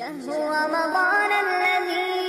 شهر رمضان الذي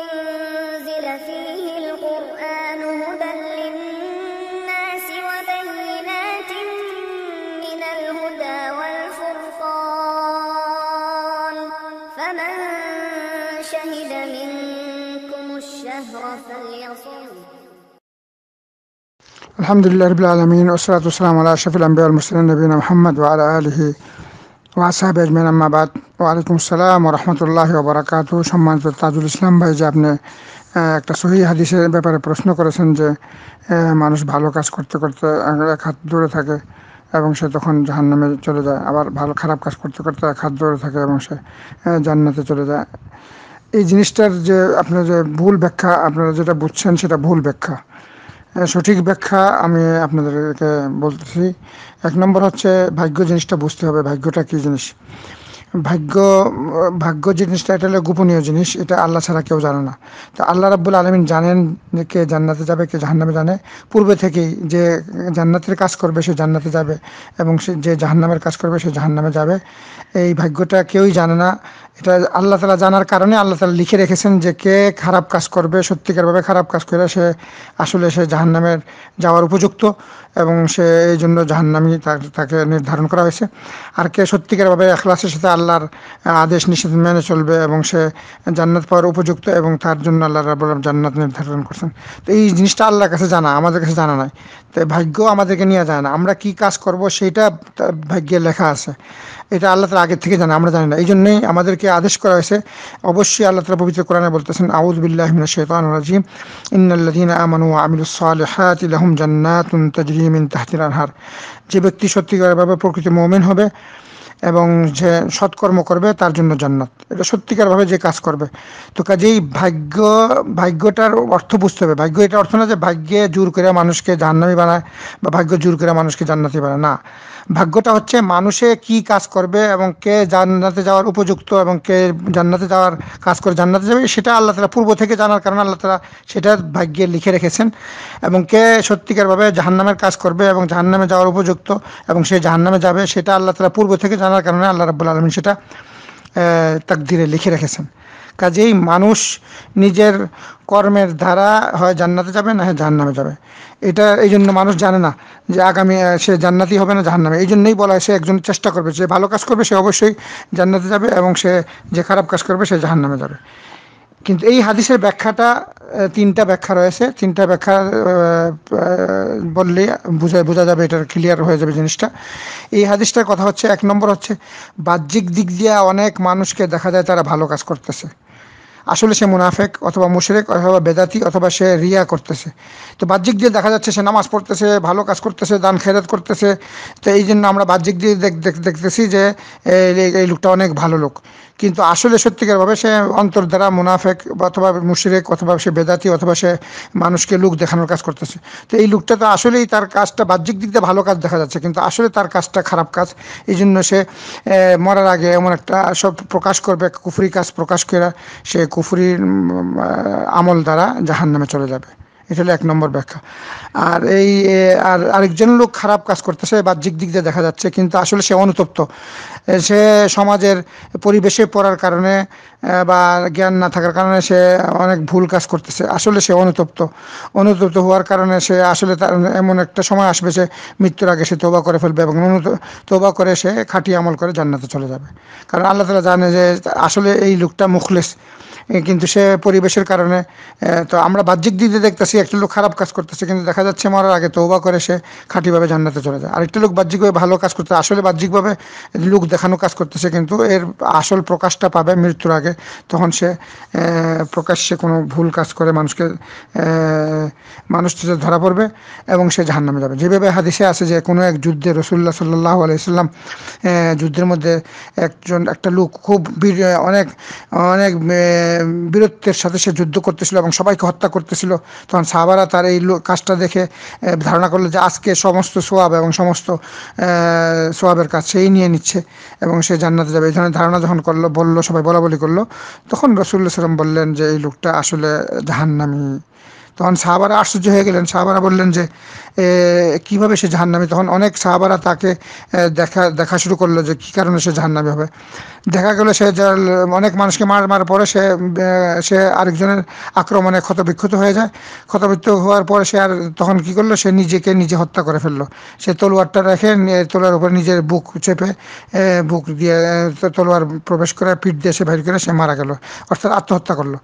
أنزل فيه القرآن هدى للناس وبينات من الهدى والفرقان فمن شهد منكم الشهر فليصوم الحمد لله رب العالمين والصلاة والسلام على أشرف الأنبياء والمرسلين نبينا محمد وعلى آله ওয়াসাহ আজমেন আহমাবাদ ওয়ালাইকুম সালাম রহমতুল্লাহ ওবরাকাত সম্মানিত তাজুল ইসলাম ভাই যে আপনি একটা সহি হাদিসের ব্যাপারে প্রশ্ন করেছেন যে মানুষ ভালো কাজ করতে করতে এক হাত দূরে থাকে এবং সে তখন জাহান্নামে চলে যায় আবার ভালো খারাপ কাজ করতে করতে এক হাত দূরে থাকে এবং সে জান্নাতে চলে যায় এই জিনিসটার যে আপনার যে ভুল ব্যাখ্যা আপনারা যেটা বুঝছেন সেটা ভুল ব্যাখ্যা সঠিক ব্যাখ্যা আমি আপনাদেরকে বলতেছি এক নম্বর হচ্ছে ভাগ্য জিনিসটা বুঝতে হবে ভাগ্যটা কী জিনিস ভাগ্য ভাগ্য জিনিসটা এটা হলো গোপনীয় জিনিস এটা আল্লাহ ছাড়া কেউ জানে না তো আল্লাহ রাবুল আলমিন জানেন যে কে জান্নাতে যাবে কে জাহান্নামে জানে পূর্বে থেকেই যে জান্নাতের কাজ করবে সে জান্নাতে যাবে এবং সে যে জাহান্নামের কাজ করবে সে জাহান্নামে যাবে এই ভাগ্যটা কেউই জানে না এটা আল্লাহ তালা জানার কারণে আল্লাহ তালা লিখে রেখেছেন যে কে খারাপ কাজ করবে সত্যিকারভাবে খারাপ কাজ করে সে আসলে সে জাহান্নামের যাওয়ার উপযুক্ত এবং সে এই জন্য জাহান্নামি তাকে নির্ধারণ করা হয়েছে আর কে সত্যিকারভাবে এখলাসের সাথে আল্লাহর আদেশ নিষেধ মেনে চলবে এবং সে জান্নাত পাওয়ার উপযুক্ত এবং তার জন্য আল্লাহ রাবুল জান্নাত নির্ধারণ করছেন তো এই জিনিসটা আল্লাহর কাছে জানা আমাদের কাছে জানা নাই তো ভাগ্য আমাদেরকে নিয়ে যায় না আমরা কি কাজ করব সেটা ভাগ্যে লেখা আছে এটা আল্লাহ তালা আগের থেকে জানা আমরা জানি না এই জন্যেই আমাদেরকে আদেশ করা হয়েছে অবশ্যই আল্লাহ তালা পবিত্র কোরআনে বলতেছেন আউদ বিল্লাহ শৈতান রাজিম ইন্নাল্লাদিন আমানু আমিল সালেহাত ইলাহম জান্নাতুন তাজরিমিন তাহতির আনহার যে ব্যক্তি সত্যিকারভাবে প্রকৃত মৌমেন হবে এবং যে সৎকর্ম করবে তার জন্য জান্নাত এটা সত্যিকারভাবে যে কাজ করবে তো কাজেই ভাগ্য ভাগ্যটার অর্থ বুঝতে হবে ভাগ্য এটা অর্থ না যে ভাগ্যে জোর করে মানুষকে জাহ্নামি বানায় বা ভাগ্য জোর করে মানুষকে জান্নাতি বানায় না ভাগ্যটা হচ্ছে মানুষে কি কাজ করবে এবং কে জান্নাতে যাওয়ার উপযুক্ত এবং কে জান্নাতে যাওয়ার কাজ করে জান্নাতে যাবে সেটা আল্লাহ তালা পূর্ব থেকে জানার কারণে আল্লাহ তালা সেটা ভাগ্যে লিখে রেখেছেন এবং কে সত্যিকারভাবে জাহান্নামের কাজ করবে এবং জাহান্নামে যাওয়ার উপযুক্ত এবং সে জাহান্নামে যাবে সেটা আল্লাহ তালা পূর্ব থেকে জানার কারণে আল্লাহ রাবুল আলমিন সেটা দিয়ে লিখে রেখেছেন কাজেই মানুষ নিজের কর্মের ধারা হয় জান্নাতে যাবে না হয় জাহান্নামে যাবে এটা এই জন্য মানুষ জানে না যে আগামী সে জান্নাতি হবে না জাহান্নামে এই জন্যই বলা হয় সে একজন চেষ্টা করবে যে ভালো কাজ করবে সে অবশ্যই জান্নাতে যাবে এবং সে যে খারাপ কাজ করবে সে জাহান্নামে যাবে কিন্তু এই হাদিসের ব্যাখ্যাটা তিনটা ব্যাখ্যা রয়েছে তিনটা ব্যাখ্যা বললে বুঝা বোঝা যাবে এটার ক্লিয়ার হয়ে যাবে জিনিসটা এই হাদিসটার কথা হচ্ছে এক নম্বর হচ্ছে বাহ্যিক দিক দিয়ে অনেক মানুষকে দেখা যায় তারা ভালো কাজ করতেছে আসলে সে মুনাফেক অথবা মুশরেক অথবা বেদাতি অথবা সে রিয়া করতেছে তো বাহ্যিক দিয়ে দেখা যাচ্ছে সে নামাজ পড়তেছে ভালো কাজ করতেছে দান খেরাত করতেছে তো এই জন্য আমরা বাহ্যিক দিয়ে দেখতেছি যে এই লোকটা অনেক ভালো লোক কিন্তু আসলে সত্যিকারভাবে সে অন্তর দ্বারা মুনাফেক অথবা মুশরেক অথবা সে বেদাতি অথবা সে মানুষকে লুক দেখানোর কাজ করতেছে তো এই লোকটা তো আসলেই তার কাজটা বাহ্যিক দিক দিয়ে ভালো কাজ দেখা যাচ্ছে কিন্তু আসলে তার কাজটা খারাপ কাজ এই জন্য সে মরার আগে এমন একটা সব প্রকাশ করবে কুফরি কাজ প্রকাশ করে সে কুফুরির আমল দ্বারা জাহান নামে চলে যাবে এটা হলো এক নম্বর ব্যাখ্যা আর এই আর আরেকজন লোক খারাপ কাজ করতেছে বাহ্যিক দিক দিয়ে দেখা যাচ্ছে কিন্তু আসলে সে অনুতপ্ত সে সমাজের পরিবেশে পড়ার কারণে বা জ্ঞান না থাকার কারণে সে অনেক ভুল কাজ করতেছে আসলে সে অনুতপ্ত অনুতপ্ত হওয়ার কারণে সে আসলে তার এমন একটা সময় আসবে সে মৃত্যুর আগে সে তোবা করে ফেলবে এবং তোবা করে সে খাটি আমল করে জান্নাতে চলে যাবে কারণ আল্লাহ তালা জানে যে আসলে এই লোকটা মুখলেস কিন্তু সে পরিবেশের কারণে তো আমরা বাহ্যিক দিক দিয়ে দেখতেছি একটা লোক খারাপ কাজ করতেছে কিন্তু দেখা যাচ্ছে মরার আগে তৌবা করে সে খাঁটিভাবে জান্নাতে চলে যায় আরেকটা লোক বাহ্যিকভাবে ভালো কাজ করতে আসলে বাহ্যিকভাবে লোক দেখানো কাজ করতেছে কিন্তু এর আসল প্রকাশটা পাবে মৃত্যুর আগে তখন সে প্রকাশ্যে কোনো ভুল কাজ করে মানুষকে মানুষ ধরা পড়বে এবং সে জাহান্নামে যাবে যেভাবে হাদিসে আছে যে কোনো এক যুদ্ধে রসুল্লাহ সাল্লাহ আলাইসাল্লাম যুদ্ধের মধ্যে একজন একটা লোক খুব অনেক অনেক বীরত্বের সাথে সে যুদ্ধ করতেছিল এবং সবাইকে হত্যা করতেছিল তখন সাহাবারা তার এই কাজটা দেখে ধারণা করলো যে আজকে সমস্ত সোয়াব এবং সমস্ত সোয়াবের কাজ সেই নিয়ে নিচ্ছে এবং সে জান্নাতে যাবে এই ধরনের ধারণা যখন করলো বললো সবাই বলা বলি করলো তখন রসুল্লাহ সাল্লাম বললেন যে এই লোকটা আসলে জাহান্নামি তখন সাহাবারা আশ্চর্য হয়ে গেলেন সাহাবারা বললেন যে কিভাবে সে জাহান্নামি তখন অনেক সাহাবারা তাকে দেখা দেখা শুরু করলো যে কী কারণে সে জাহান্নামি হবে দেখা গেল সে অনেক মানুষকে মার মারার পরে সে সে আরেকজনের আক্রমণে ক্ষতবিক্ষত হয়ে যায় ক্ষতবিক্ষত হওয়ার পরে সে আর তখন কি করলো সে নিজেকে নিজে হত্যা করে ফেললো সে তলোয়ারটা রেখে তলোয়ার উপরে নিজের বুক চেপে বুক দিয়ে তলোয়ার প্রবেশ করে পিঠ দিয়ে সে বাইর করে সে মারা গেল অর্থাৎ আত্মহত্যা করলো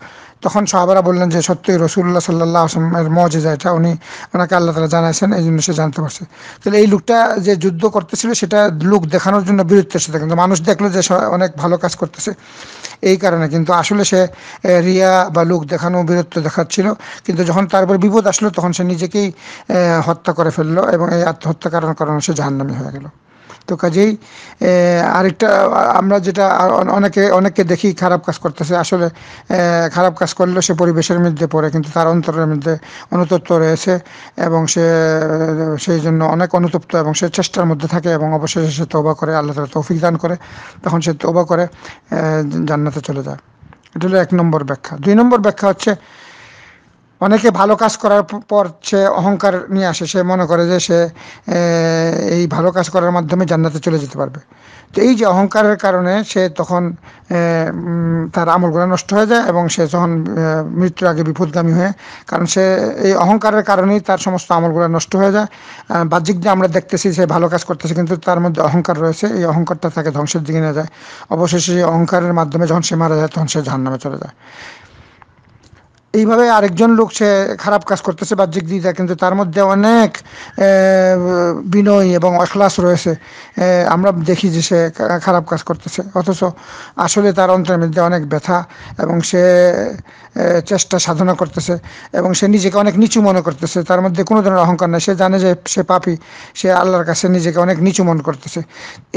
তখন সাহাবারা বললেন যে সত্যি রসুল্লাহ সাল্লাহ আসলামের মজেজা এটা উনি ওনাকে আল্লাহ তালা জানাইছেন এই জন্য সে জানতে পারছে তাহলে এই লোকটা যে যুদ্ধ করতেছিল সেটা লোক দেখানোর জন্য বীরত্বের সেটা কিন্তু মানুষ দেখলো যে অনেক ভালো কাজ করতেছে এই কারণে কিন্তু আসলে সে রিয়া বা লোক দেখানো বীরত্ব দেখাচ্ছিল কিন্তু যখন তারপর বিপদ আসলো তখন সে নিজেকেই হত্যা করে ফেললো এবং এই আত্মহত্যা কারণ কারণে সে জাহান্নামি হয়ে গেল তো কাজেই আরেকটা আমরা যেটা অনেকে অনেককে দেখি খারাপ কাজ করতেছে আসলে খারাপ কাজ করলে সে পরিবেশের মধ্যে পড়ে কিন্তু তার অন্তরের মধ্যে অনুতপ্ত রয়েছে এবং সে সেই জন্য অনেক অনুতপ্ত এবং সে চেষ্টার মধ্যে থাকে এবং অবশেষে সে তৌবা করে আল্লাহ তালা তৌফিক দান করে তখন সে তৌবা করে জান্নাতে চলে যায় এটা হলো এক নম্বর ব্যাখ্যা দুই নম্বর ব্যাখ্যা হচ্ছে অনেকে ভালো কাজ করার পর সে অহংকার নিয়ে আসে সে মনে করে যে সে এই ভালো কাজ করার মাধ্যমে জান্নাতে চলে যেতে পারবে তো এই যে অহংকারের কারণে সে তখন তার আমলগুলো নষ্ট হয়ে যায় এবং সে তখন মৃত্যুর আগে বিপদগামী হয়ে কারণ সে এই অহংকারের কারণেই তার সমস্ত আমলগুলো নষ্ট হয়ে যায় বাহ্যিক দিয়ে আমরা দেখতেছি সে ভালো কাজ করতেছে কিন্তু তার মধ্যে অহংকার রয়েছে এই অহংকারটা তাকে ধ্বংসের দিকে নিয়ে যায় অবশেষে সেই অহংকারের মাধ্যমে যখন সে মারা যায় তখন সে জাহান্নামে চলে যায় এইভাবে আরেকজন লোক সে খারাপ কাজ করতেছে বাহ্যিক দিকটা কিন্তু তার মধ্যে অনেক বিনয় এবং অখলাস রয়েছে আমরা দেখি যে সে খারাপ কাজ করতেছে অথচ আসলে তার অন্তরের মধ্যে অনেক ব্যথা এবং সে চেষ্টা সাধনা করতেছে এবং সে নিজেকে অনেক নিচু মনে করতেছে তার মধ্যে কোনো ধরনের অহংকার নেই সে জানে যে সে পাপি সে আল্লাহর কাছে নিজেকে অনেক নিচু মনে করতেছে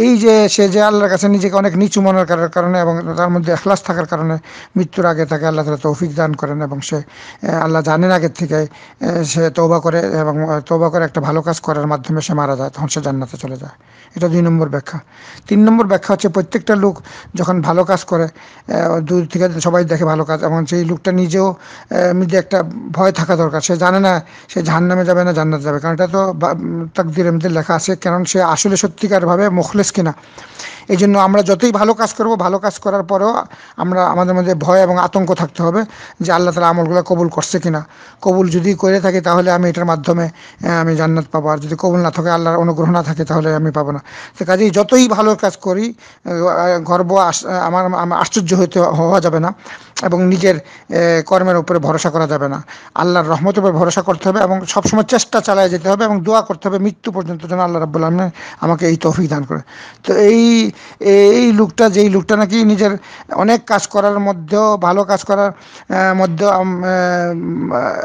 এই যে সে যে আল্লাহর কাছে নিজেকে অনেক নিচু মনের কারণে এবং তার মধ্যে এখলাস থাকার কারণে মৃত্যুর আগে তাকে আল্লাহ তালা তৌফিক দান করেন এবং সে আল্লাহ জানেন আগের থেকে সে তৌবা করে এবং তৌবা করে একটা ভালো কাজ করার মাধ্যমে সে মারা যায় তখন সে জান্নাতে চলে যায় এটা দুই নম্বর ব্যাখ্যা তিন নম্বর ব্যাখ্যা হচ্ছে প্রত্যেকটা লোক যখন ভালো কাজ করে দূর থেকে সবাই দেখে ভালো কাজ এবং সেই লোকটা নিজেও মধ্যে একটা ভয় থাকা দরকার সে জানে না সে জাহান্নামে যাবে না জান্নাত যাবে কারণ এটা তো তাকদিরের মধ্যে লেখা আছে কারণ সে আসলে সত্যিকারভাবে মুখলেস কিনা এই জন্য আমরা যতই ভালো কাজ করব ভালো কাজ করার পরেও আমরা আমাদের মধ্যে ভয় এবং আতঙ্ক থাকতে হবে যে আল্লাহ তালা আমলগুলো কবুল করছে কিনা কবুল যদি করে থাকি তাহলে আমি এটার মাধ্যমে আমি জান্নাত পাবো আর যদি কবুল না থাকে আল্লাহর অনুগ্রহ না থাকে তাহলে আমি পাবো না তো কাজেই যতই ভালো কাজ করি গর্ব আমার আশ্চর্য হইতে হওয়া যাবে না এবং নিজের কর্মের উপরে ভরসা করা যাবে না আল্লাহর রহমত উপরে ভরসা করতে হবে এবং সবসময় চেষ্টা চালায় যেতে হবে এবং দোয়া করতে হবে মৃত্যু পর্যন্ত যেন আল্লাহ রাবুল আলম আমাকে এই তৌফিক দান করে তো এই এই লোকটা যেই লোকটা নাকি নিজের অনেক কাজ করার মধ্যেও ভালো কাজ করার মধ্যেও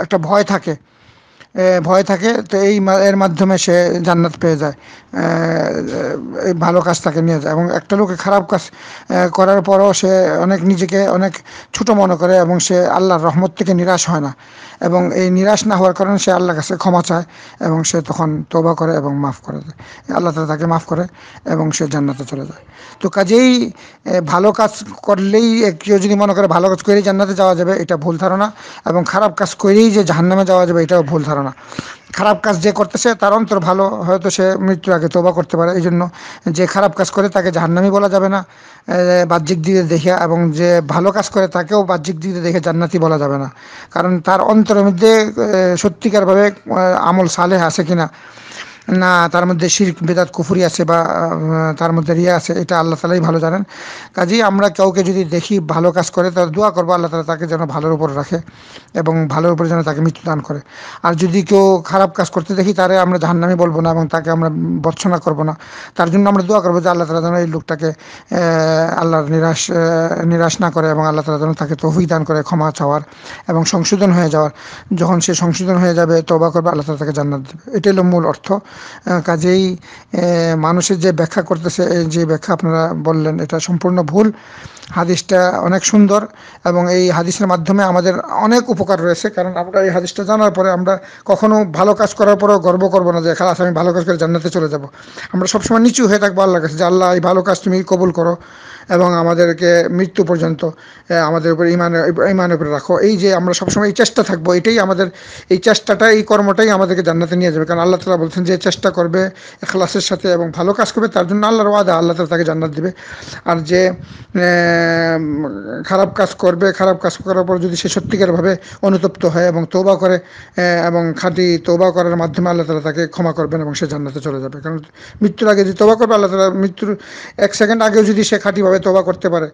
একটা ভয় থাকে ভয় থাকে তো এই এর মাধ্যমে সে জান্নাত পেয়ে যায় এই ভালো কাজ তাকে নিয়ে যায় এবং একটা লোকে খারাপ কাজ করার পরও সে অনেক নিজেকে অনেক ছোট মনে করে এবং সে আল্লাহর রহমত থেকে নিরাশ হয় না এবং এই নিরাশ না হওয়ার কারণে সে আল্লাহর কাছে ক্ষমা চায় এবং সে তখন তোবা করে এবং মাফ করে দেয় আল্লাহ তালা তাকে মাফ করে এবং সে জান্নাতে চলে যায় তো কাজেই ভালো কাজ করলেই কেউ যদি মনে করে ভালো কাজ করেই জান্নাতে যাওয়া যাবে এটা ভুল ধারণা এবং খারাপ কাজ করেই যে জাহান্নামে যাওয়া যাবে এটাও ভুল ধারণা না খারাপ কাজ যে করতেছে তার অন্তর ভালো হয়তো সে মৃত্যুর আগে তোবা করতে পারে এই জন্য যে খারাপ কাজ করে তাকে জাহান্নামি বলা যাবে না বাহ্যিক দিকে দেখে এবং যে ভালো কাজ করে তাকেও বাহ্যিক দিকে দেখে জান্নাতি বলা যাবে না কারণ তার অন্তরের মধ্যে সত্যিকারভাবে আমল সালেহ আছে কিনা না তার মধ্যে শির্ক বেদাত কুফুরি আছে বা তার মধ্যে রিয়া আছে এটা আল্লাহ তালাই ভালো জানেন কাজেই আমরা কাউকে যদি দেখি ভালো কাজ করে তার দোয়া করবো আল্লাহ তালা তাকে যেন ভালোর উপর রাখে এবং ভালোর উপরে যেন তাকে মৃত্যু দান করে আর যদি কেউ খারাপ কাজ করতে দেখি তারে আমরা জাহান্নামি বলবো না এবং তাকে আমরা বর্ষনা করব না তার জন্য আমরা দোয়া করবো যে আল্লাহ তালা যেন এই লোকটাকে আল্লাহর নিরাশ নিরাশ না করে এবং আল্লাহ তালা যেন তাকে তৌফিক দান করে ক্ষমা চাওয়ার এবং সংশোধন হয়ে যাওয়ার যখন সে সংশোধন হয়ে যাবে তবা করবে আল্লাহ তালা তাকে জান্নাত দেবে এটাই হলো মূল অর্থ কাজেই মানুষের যে ব্যাখ্যা করতেছে যে ব্যাখ্যা আপনারা বললেন এটা সম্পূর্ণ ভুল হাদিসটা অনেক সুন্দর এবং এই হাদিসের মাধ্যমে আমাদের অনেক উপকার রয়েছে কারণ আমরা এই হাদিসটা জানার পরে আমরা কখনো ভালো কাজ করার পরেও গর্ব করবো না যে খালাস আমি ভালো কাজ করে জান্নাতে চলে যাব আমরা সবসময় নিচু হয়ে থাকবো আল্লাহ কাছে যে আল্লাহ এই ভালো কাজ তুমি কবুল করো এবং আমাদেরকে মৃত্যু পর্যন্ত আমাদের উপরে ইমানের ইমানের উপরে রাখো এই যে আমরা সবসময় এই চেষ্টা থাকবো এটাই আমাদের এই চেষ্টাটা এই কর্মটাই আমাদেরকে জান্নাতে নিয়ে যাবে কারণ আল্লাহ তালা বলছেন যে চেষ্টা করবে এখলাসের সাথে এবং ভালো কাজ করবে তার জন্য আল্লাহর ওয়াদা আল্লাহ তালা তাকে জান্নাত দিবে আর যে খারাপ কাজ করবে খারাপ কাজ করার পর যদি সে সত্যিকারভাবে অনুতপ্ত হয় এবং তৌবা করে এবং খাঁটি তৌবা করার মাধ্যমে আল্লাহ তালা তাকে ক্ষমা করবেন এবং সে জান্নাতে চলে যাবে কারণ মৃত্যুর আগে যদি তোবা করবে আল্লাহ তালা মৃত্যুর এক সেকেন্ড আগেও যদি সে খাঁটিভাবে তোবা করতে পারে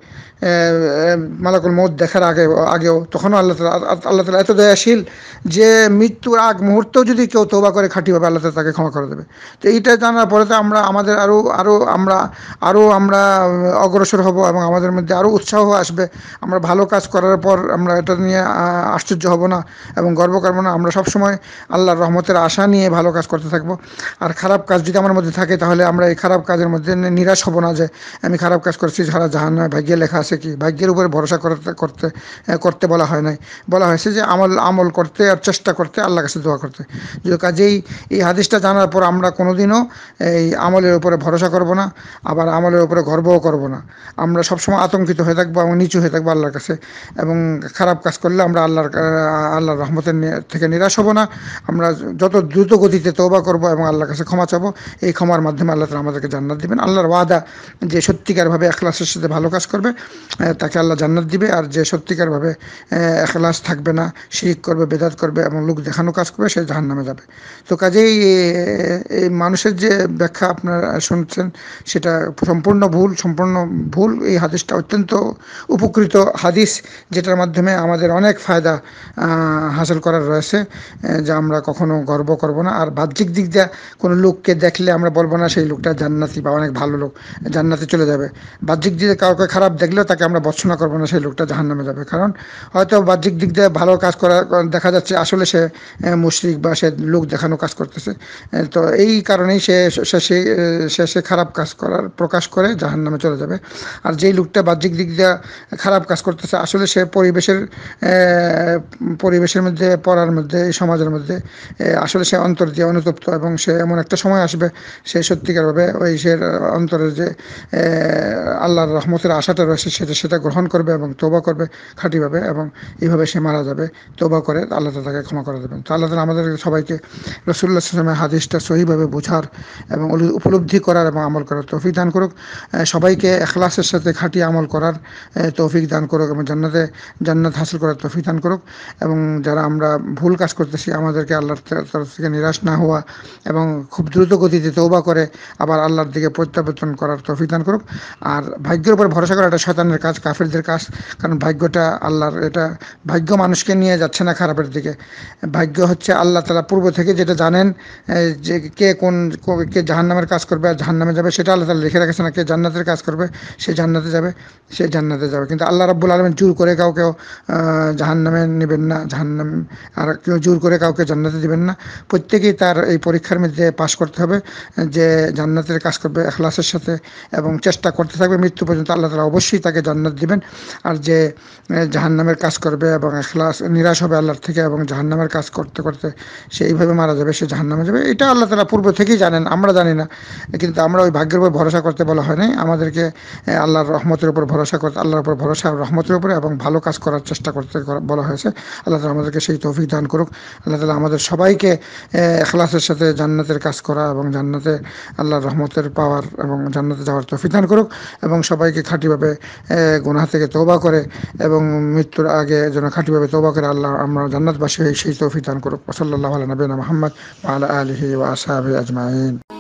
মালাকুল মৌত দেখার আগে আগেও তখনও আল্লাহ তালা আল্লাহ তালা এত দয়াশীল যে মৃত্যুর আগ মুহূর্তেও যদি কেউ তৌবা করে খাঁটিভাবে আল্লাহ তালা তাকে ক্ষমা করে দেবে তো এইটা জানার পরে তো আমরা আমাদের আরও আরও আমরা আরও আমরা অগ্রসর হব এবং আমাদের মধ্যে আরও উৎসাহ আসবে আমরা ভালো কাজ করার পর আমরা এটা নিয়ে আশ্চর্য হব না এবং গর্ব করব না আমরা সবসময় আল্লাহর রহমতের আশা নিয়ে ভালো কাজ করতে থাকবো আর খারাপ কাজ যদি আমার মধ্যে থাকে তাহলে আমরা এই খারাপ কাজের মধ্যে নিরাশ হব না যে আমি খারাপ কাজ করছি সারা জাহান নয় ভাগ্যে লেখা আছে কি ভাগ্যের উপরে ভরসা করতে করতে করতে বলা হয় নাই বলা হয়েছে যে আমল আমল করতে আর চেষ্টা করতে আল্লাহ কাছে দোয়া করতে যদি কাজেই এই হাদিসটা জানার তারপর আমরা কোনোদিনও এই আমলের উপরে ভরসা করব না আবার আমলের উপরে গর্বও করব না আমরা সবসময় আতঙ্কিত হয়ে থাকবো এবং নিচু হয়ে থাকবো আল্লাহর কাছে এবং খারাপ কাজ করলে আমরা আল্লাহর আল্লাহর রহমতের থেকে নিরাশ হব না আমরা যত দ্রুত গতিতে তৌবা করব এবং আল্লাহর কাছে ক্ষমা চাবো এই ক্ষমার মাধ্যমে আল্লাহ তালা আমাদেরকে জান্নাত দিবেন আল্লাহর ওয়াদা যে সত্যিকারভাবে এখলাসের সাথে ভালো কাজ করবে তাকে আল্লাহ জান্নাত দিবে আর যে সত্যিকারভাবে এখলাস থাকবে না শিরিক করবে বেদাত করবে এবং লোক দেখানো কাজ করবে সে জাহান্নামে যাবে তো কাজেই এই মানুষের যে ব্যাখ্যা আপনারা শুনছেন সেটা সম্পূর্ণ ভুল সম্পূর্ণ ভুল এই হাদিসটা অত্যন্ত উপকৃত হাদিস যেটার মাধ্যমে আমাদের অনেক ফায়দা হাসিল করার রয়েছে যা আমরা কখনো গর্ব করব না আর বাহ্যিক দিক দিয়ে কোনো লোককে দেখলে আমরা বলবো না সেই লোকটা জান্নাতি বা অনেক ভালো লোক জান্নাতে চলে যাবে বাহ্যিক দিকে কাউকে খারাপ দেখলেও তাকে আমরা বর্ষনা করবো না সেই লোকটা জাহান নামে যাবে কারণ হয়তো বাহ্যিক দিক দিয়ে ভালো কাজ করা দেখা যাচ্ছে আসলে সে মুশ্রিক বা সে লোক দেখানো কাজ করতেছে তো এই কারণেই সে শেষে শেষে খারাপ কাজ করার প্রকাশ করে জাহান নামে চলে যাবে আর যেই লোকটা বাহ্যিক দিক দিয়ে খারাপ কাজ করতেছে আসলে সে পরিবেশের পরিবেশের মধ্যে পড়ার মধ্যে সমাজের মধ্যে আসলে সে অন্তর দিয়ে অনুতপ্ত এবং সে এমন একটা সময় আসবে সে সত্যিকারভাবে ওই সে অন্তরের যে আল্লাহর রহমতের আশাটা রয়েছে সেটা সেটা গ্রহণ করবে এবং তোবা করবে খাঁটিভাবে এবং এইভাবে সে মারা যাবে তোবা করে আল্লাহ তাকে ক্ষমা করে দেবেন তো আল্লাহ তালা আমাদের সবাইকে রসুল্লাহ হাদিসটা সহিভাবে বোঝার এবং উপলব্ধি করার এবং আমল করার তৌফিক দান করুক সবাইকে এখলাসের সাথে খাটিয়ে আমল করার তৌফিক দান করুক এবং জান্নাতে জান্নাত হাসিল করার তৌফিক দান করুক এবং যারা আমরা ভুল কাজ করতেছি আমাদেরকে আল্লাহর তরফ থেকে নিরাশ না হওয়া এবং খুব দ্রুত গতিতে তৌবা করে আবার আল্লাহর দিকে প্রত্যাবর্তন করার তৌফিক দান করুক আর ভাগ্যের উপর ভরসা করা এটা শতানের কাজ কাফেরদের কাজ কারণ ভাগ্যটা আল্লাহর এটা ভাগ্য মানুষকে নিয়ে যাচ্ছে না খারাপের দিকে ভাগ্য হচ্ছে আল্লাহ তালা পূর্ব থেকে যেটা জানেন যে কে কোন কে জাহান্নামের কাজ করবে আর জাহান্নামে যাবে সেটা আল্লাহ তালা লিখে রেখেছে না কে জান্নাতের কাজ করবে সে জান্নাতে যাবে সে জান্নাতে যাবে কিন্তু আল্লাহ রাব্বুল আলমেন জোর করে কাউকে জাহান্নামে নেবেন না জাহান্নাম আর কেউ জোর করে কাউকে জান্নাতে দেবেন না প্রত্যেকেই তার এই পরীক্ষার মধ্যে পাশ করতে হবে যে জান্নাতের কাজ করবে এখলাসের সাথে এবং চেষ্টা করতে থাকবে মৃত্যু পর্যন্ত আল্লাহ তালা অবশ্যই তাকে জান্নাত দিবেন আর যে জাহান্নামের কাজ করবে এবং এখলাস নিরাশ হবে আল্লাহর থেকে এবং জাহান্নামের কাজ করতে করতে সেইভাবে মারা যাবে সে জাহান্নামে যাবে এটা আল্লাহ তালা পূর্ব থেকেই জানেন আমরা জানি না কিন্তু আমরা ওই ভাগ্যের উপর ভরসা করতে বলা হয় নাই আমাদেরকে আল্লাহর রহমতের উপর ভরসা করতে আল্লাহর উপর ভরসা রহমতের উপরে এবং ভালো কাজ করার চেষ্টা করতে বলা হয়েছে আল্লাহ তালা আমাদেরকে সেই তৌফিক দান করুক আল্লাহ তালা আমাদের সবাইকে এখলাসের সাথে জান্নাতের কাজ করা এবং জান্নাতে আল্লাহর রহমতের পাওয়ার এবং জান্নাতে যাওয়ার তৌফিক দান করুক এবং সবাইকে খাঁটিভাবে গোনা থেকে তৌবা করে এবং মৃত্যুর আগে যেন খাঁটিভাবে তৌবা করে আল্লাহ আমরা জান্নাতবাসী হয়ে সেই তৌফিক দান করুক ওসল্লাহ আল্লাহ নবীন মোহাম্মদ আল্লাহ আলহি वासाब अजमाइन